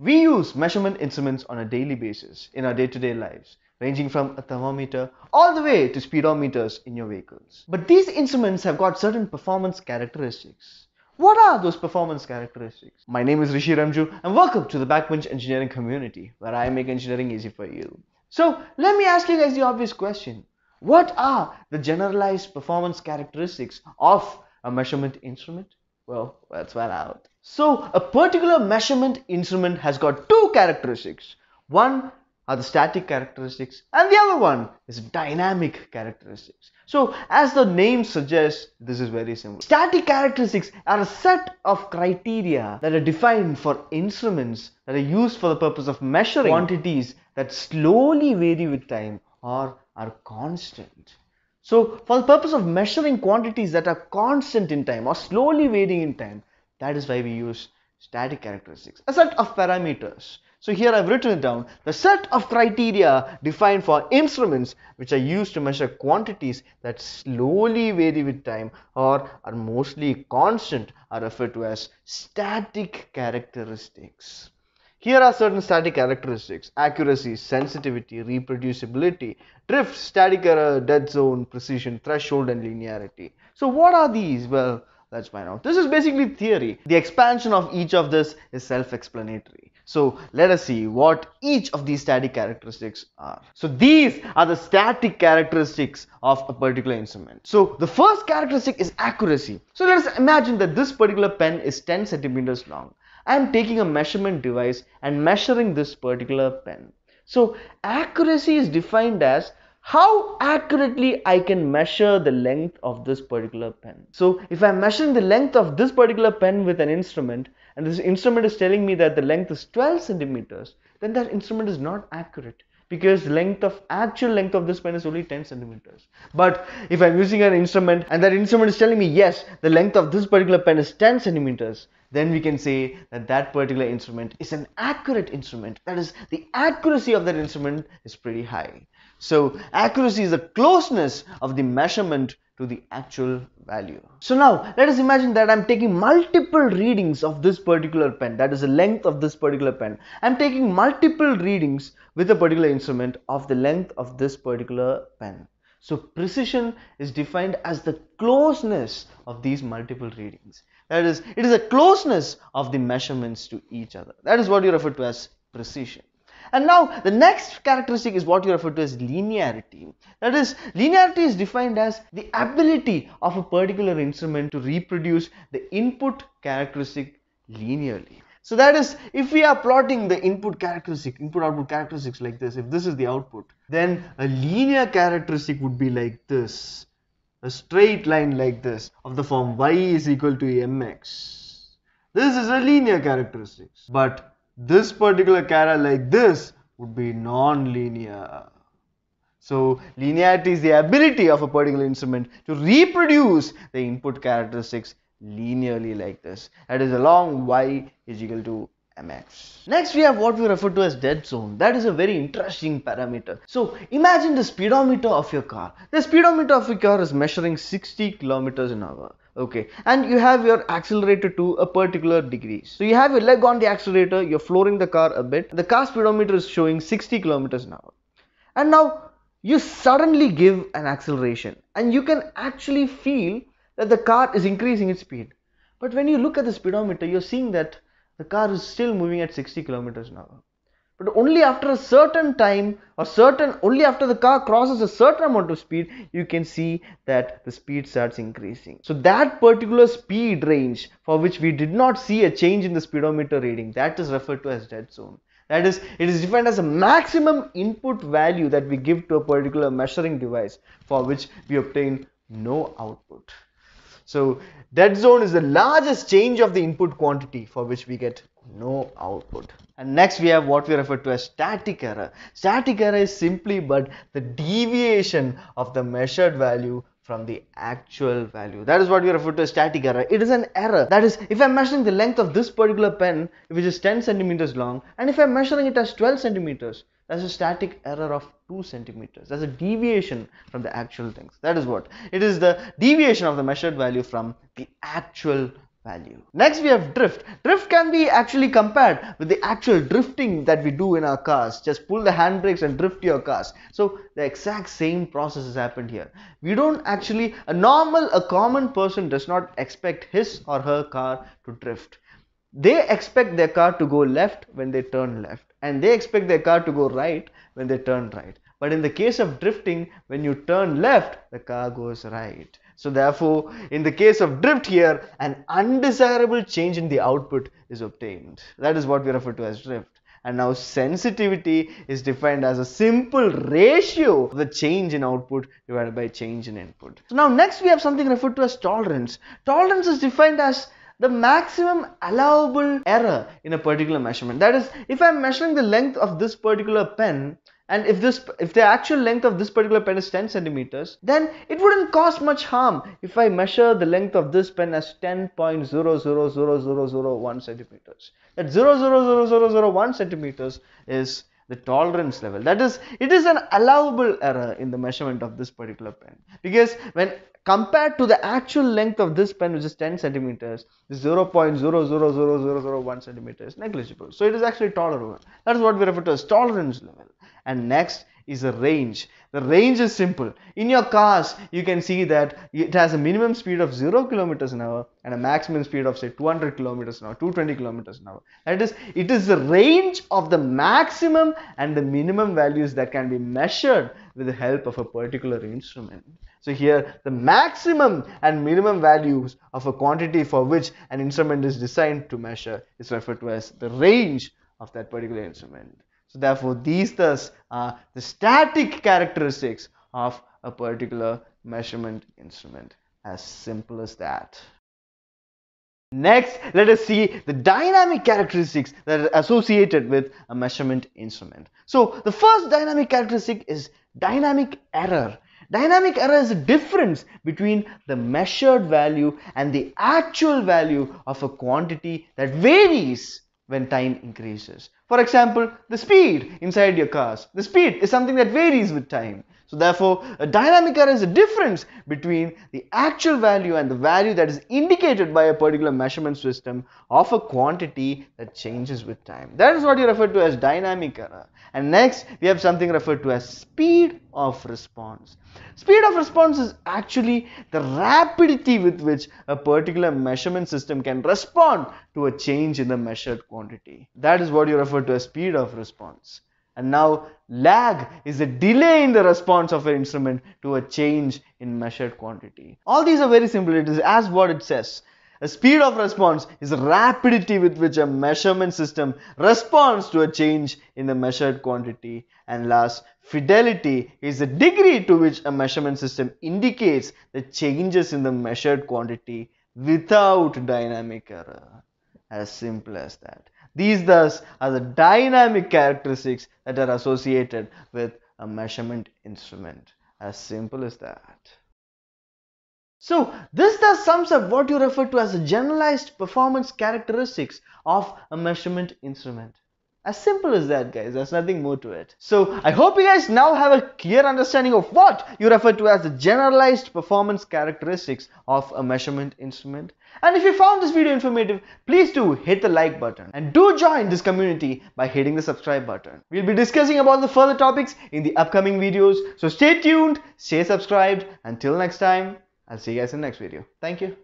We use measurement instruments on a daily basis in our day-to-day lives, ranging from a thermometer all the way to speedometers in your vehicles. But these instruments have got certain performance characteristics. What are those performance characteristics? My name is Rishi Ramju and welcome to the Backbench Engineering Community where I make engineering easy for you. So let me ask you guys the obvious question. What are the generalized performance characteristics of a measurement instrument? Well, let's find out. So a particular measurement instrument has got two characteristics. One are the static characteristics and the other one is dynamic characteristics. So as the name suggests, this is very simple. Static characteristics are a set of criteria that are defined for instruments that are used for the purpose of measuring quantities that slowly vary with time or are constant. So for the purpose of measuring quantities that are constant in time or slowly varying in time, that is why we use static characteristics, a set of parameters. So here I've written it down, the set of criteria defined for instruments which are used to measure quantities that slowly vary with time or are mostly constant are referred to as static characteristics. Here are certain static characteristics, accuracy, sensitivity, reproducibility, drift, static error, dead zone, precision, threshold and linearity. So what are these? Well, that's my find out. This is basically theory. The expansion of each of this is self-explanatory. So let us see what each of these static characteristics are. So these are the static characteristics of a particular instrument. So the first characteristic is accuracy. So let us imagine that this particular pen is 10 centimeters long. I am taking a measurement device and measuring this particular pen. So accuracy is defined as how accurately I can measure the length of this particular pen. So if I'm measuring the length of this particular pen with an instrument and this instrument is telling me that the length is 12 centimeters, then that instrument is not accurate because length of actual length of this pen is only 10 centimeters but if i'm using an instrument and that instrument is telling me yes the length of this particular pen is 10 centimeters then we can say that that particular instrument is an accurate instrument that is the accuracy of that instrument is pretty high so accuracy is the closeness of the measurement to the actual value. So now let us imagine that I'm taking multiple readings of this particular pen that is the length of this particular pen. I'm taking multiple readings with a particular instrument of the length of this particular pen. So precision is defined as the closeness of these multiple readings. That is, it is a closeness of the measurements to each other. That is what you refer to as precision. And now the next characteristic is what you refer to as linearity. That is, linearity is defined as the ability of a particular instrument to reproduce the input characteristic linearly. So that is, if we are plotting the input characteristic, input output characteristics like this, if this is the output, then a linear characteristic would be like this, a straight line like this of the form y is equal to mx. This is a linear characteristic, but this particular cara like this would be non-linear. So linearity is the ability of a particular instrument to reproduce the input characteristics linearly like this. That is along y is equal to mx. Next we have what we refer to as dead zone. That is a very interesting parameter. So imagine the speedometer of your car. The speedometer of your car is measuring 60 kilometers an hour okay and you have your accelerator to a particular degree so you have your leg on the accelerator you're flooring the car a bit the car speedometer is showing 60 kilometers an hour and now you suddenly give an acceleration and you can actually feel that the car is increasing its speed but when you look at the speedometer you're seeing that the car is still moving at 60 kilometers an hour but only after a certain time or certain only after the car crosses a certain amount of speed you can see that the speed starts increasing so that particular speed range for which we did not see a change in the speedometer reading that is referred to as dead zone that is it is defined as a maximum input value that we give to a particular measuring device for which we obtain no output so dead zone is the largest change of the input quantity for which we get no output and next we have what we refer to as static error. Static error is simply but the deviation of the measured value from the actual value. That is what we refer to as static error. It is an error. That is, if I'm measuring the length of this particular pen, which is 10 centimeters long, and if I'm measuring it as 12 centimeters, that's a static error of 2 centimeters. That's a deviation from the actual things. That is what. It is the deviation of the measured value from the actual value. Next we have drift. Drift can be actually compared with the actual drifting that we do in our cars. Just pull the handbrakes and drift your cars. So the exact same process has happened here. We don't actually, a normal, a common person does not expect his or her car to drift. They expect their car to go left when they turn left and they expect their car to go right when they turn right. But in the case of drifting, when you turn left, the car goes right. So therefore, in the case of drift here, an undesirable change in the output is obtained. That is what we refer to as drift. And now sensitivity is defined as a simple ratio of the change in output divided by change in input. So now next we have something referred to as tolerance. Tolerance is defined as the maximum allowable error in a particular measurement. That is, if I'm measuring the length of this particular pen, and if this if the actual length of this particular pen is 10 centimeters then it wouldn't cause much harm if i measure the length of this pen as 10.000001 centimeters that 0.00001 centimeters is the tolerance level that is it is an allowable error in the measurement of this particular pen because when compared to the actual length of this pen which is 10 centimeters 0.000001 centimeters negligible so it is actually tolerable that is what we refer to as tolerance level and next is the range the range is simple in your cars you can see that it has a minimum speed of 0 kilometers an hour and a maximum speed of say 200 kilometers an hour 220 kilometers an hour that is it is the range of the maximum and the minimum values that can be measured with the help of a particular instrument so here the maximum and minimum values of a quantity for which an instrument is designed to measure is referred to as the range of that particular instrument. So therefore these thus are the static characteristics of a particular measurement instrument as simple as that. Next, let us see the dynamic characteristics that are associated with a measurement instrument. So, the first dynamic characteristic is dynamic error. Dynamic error is a difference between the measured value and the actual value of a quantity that varies when time increases. For example, the speed inside your cars. The speed is something that varies with time. So therefore, a dynamic error is a difference between the actual value and the value that is indicated by a particular measurement system of a quantity that changes with time. That is what you refer to as dynamic error. And next, we have something referred to as speed of response. Speed of response is actually the rapidity with which a particular measurement system can respond to a change in the measured quantity. That is what you refer to as speed of response. And now lag is a delay in the response of an instrument to a change in measured quantity. All these are very simple. It is as what it says. A speed of response is the rapidity with which a measurement system responds to a change in the measured quantity. And last, fidelity is the degree to which a measurement system indicates the changes in the measured quantity without dynamic error. As simple as that. These thus are the dynamic characteristics that are associated with a measurement instrument. As simple as that. So this thus sums up what you refer to as the generalized performance characteristics of a measurement instrument. As simple as that, guys. There's nothing more to it. So I hope you guys now have a clear understanding of what you refer to as the generalized performance characteristics of a measurement instrument. And if you found this video informative, please do hit the like button and do join this community by hitting the subscribe button. We'll be discussing about the further topics in the upcoming videos. So stay tuned, stay subscribed. Until next time, I'll see you guys in the next video. Thank you.